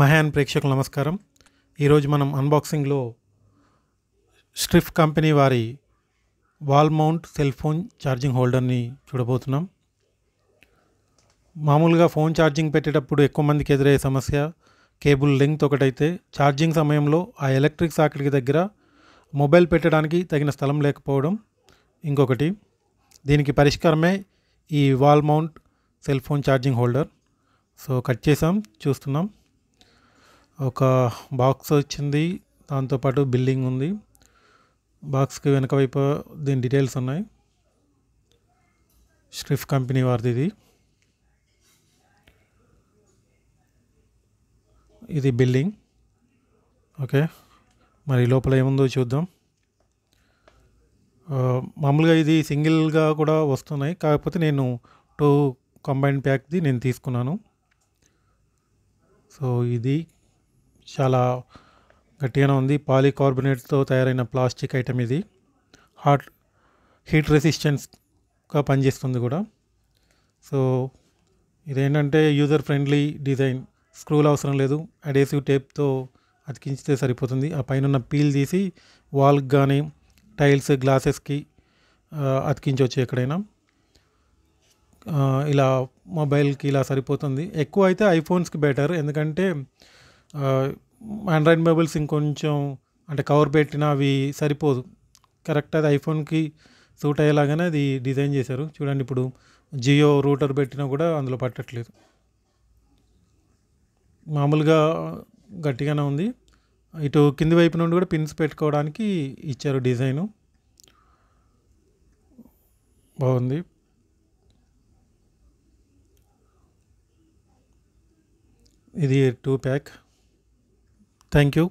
మహాన్ ప్రేక్షకులు నమస్కారం ఈరోజు మనం అన్బాక్సింగ్లో స్ట్రిఫ్ కంపెనీ వారి wall mount cell phone charging హోల్డర్ని చూడబోతున్నాం మామూలుగా ఫోన్ ఛార్జింగ్ పెట్టేటప్పుడు ఎక్కువ మందికి ఎదురయ్యే సమస్య కేబుల్ లెంగ్త్ ఒకటైతే ఛార్జింగ్ సమయంలో ఆ ఎలక్ట్రిక్ సాకెట్కి దగ్గర మొబైల్ పెట్టడానికి తగిన స్థలం లేకపోవడం ఇంకొకటి దీనికి పరిష్కారమే ఈ wall mount cell phone charging holder so cut చేసాం చూస్తున్నాం ఒక బాక్స్ వచ్చింది దాంతోపాటు బిల్డింగ్ ఉంది బాక్స్కి వెనక వైపు దీని డీటెయిల్స్ ఉన్నాయి స్ట్రిఫ్ కంపెనీ వారిది ఇది ఇది బిల్డింగ్ ఓకే మరి లోపల ఏముందో చూద్దాం మామూలుగా ఇది సింగిల్గా కూడా వస్తున్నాయి కాకపోతే నేను టూ కంబైన్ ప్యాక్ది నేను తీసుకున్నాను సో ఇది చాలా గట్టిగానే ఉంది పాలికార్బొనేట్తో తయారైన ప్లాస్టిక్ ఐటెం ఇది హాట్ హీట్ రెసిస్టెన్స్గా పనిచేస్తుంది కూడా సో ఇదేంటంటే యూజర్ ఫ్రెండ్లీ డిజైన్ స్క్రూలు అవసరం లేదు అడేసివ్ టేప్తో అతికించితే సరిపోతుంది ఆ పైన పీల్ తీసి వాల్కి కానీ టైల్స్ గ్లాసెస్కి అతికించవచ్చు ఎక్కడైనా ఇలా మొబైల్కి ఇలా సరిపోతుంది ఎక్కువ అయితే ఐఫోన్స్కి బెటర్ ఎందుకంటే ఆండ్రాయిడ్ మొబైల్స్ ఇంకొంచెం అంటే కవర్ పెట్టినా అవి సరిపోదు కరెక్ట్ అది ఐఫోన్కి సూట్ అయ్యేలాగానే అది డిజైన్ చేశారు చూడండి ఇప్పుడు జియో రూటర్ పెట్టినా కూడా అందులో పట్టట్లేదు మామూలుగా గట్టిగానే ఉంది ఇటు కింది వైపు నుండి కూడా పిన్స్ పెట్టుకోవడానికి ఇచ్చారు డిజైను బాగుంది ఇది టూ ప్యాక్ Thank you.